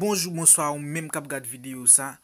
Bonjou monswa ou mèm kap gade videyo sa.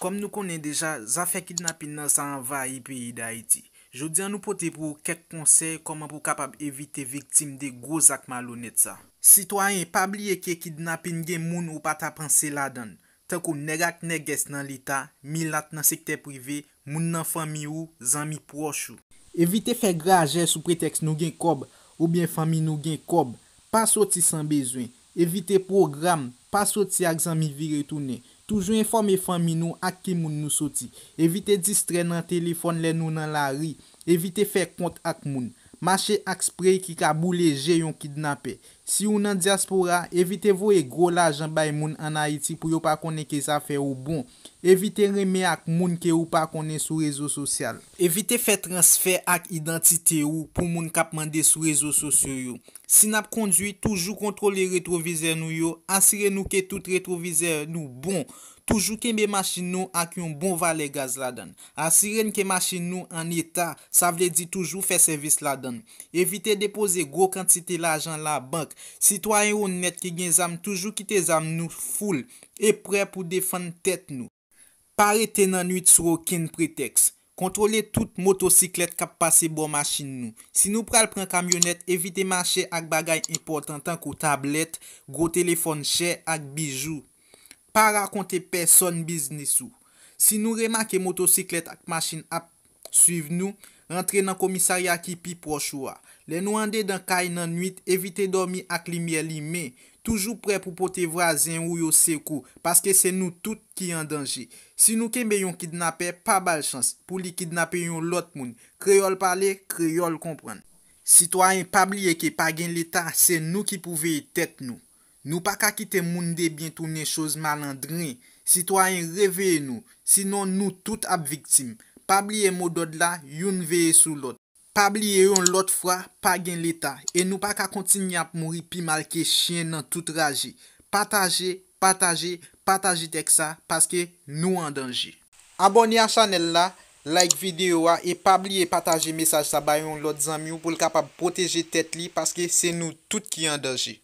Kom nou konen deja, zafè kidnapin nan sa anva yi peyi da iti. Jodi an nou pote pou kek konsey koman pou kapap evite viktim de groz ak malonet sa. Sitwayen, pabliye ke kidnapin gen moun ou pata pranse ladan. Tenkou negak neges nan lita, milat nan sekte prive, moun nan fami ou, zanmi proche ou. Evite fe graje sou preteks nou gen kob ou bien fami nou gen kob. Pas woti san bezwen. Evite program, pa soti ak zami vi retoune. Toujou informe fami nou ak ke moun nou soti. Evite distre nan telefon le nou nan la ri. Evite fe kont ak moun. Mache ak sprey ki ka boule je yon kidnapè. Si yon nan diaspora, evite vo e gro la jan bay moun an Haiti pou yo pa kone ke zafè ou bon. Evite reme ak moun ke ou pa kone sou rezo sosyal. Evite fe transfer ak identite ou pou moun kap mande sou rezo sosyo. Sinap kondwi toujou kontrole retrovizè nou yo, ansire nou ke tout retrovizè nou bon. Toujou kembe machin nou ak yon bon vale gaz la dan. Asiren kem machin nou an eta, sa vle di toujou fe servis la dan. Evite depoze gro kantite la jan la bank. Sitwa yon net ke gen zam toujou ki te zam nou ful e pre pou defan tet nou. Pare tenan nwit sou okin preteks. Kontrole tout motosiklet kap pase bon machin nou. Si nou pral pren kamyonet, evite mache ak bagay importan tanko tablet, gro telefon che ak bijou. pa rakonte peson biznisou. Si nou remake motosiklet ak masin ap, suiv nou, rentre nan komisari akipi prochoua. Le nou ande dan kay nan nwit, evite domi ak li mieli, me, toujou pre pou pote vrazen ou yo sekou, paske se nou tout ki an danje. Si nou keme yon kidnapè, pa bal chans pou li kidnapè yon lot moun. Kreyol pale, kreyol kompran. Sitwa yon pabliye ke pagin lita, se nou ki pouve yon tek nou. Nou pa ka kite moun de bientounen chouz malandren. Sitwa yon reveye nou. Sinon nou tout ap viktim. Pabli e modod la, yon veye sou lot. Pabli e yon lot fwa, pa gen leta. E nou pa ka kontinye ap mouri pi malke chien nan tout raje. Pataje, pataje, pataje tek sa. Paske nou an danje. Abonye a chanel la, like videyo a, e pabli e pataje mesaj sa bayon lot zamyon pou l kapab proteje tet li paske se nou tout ki an danje.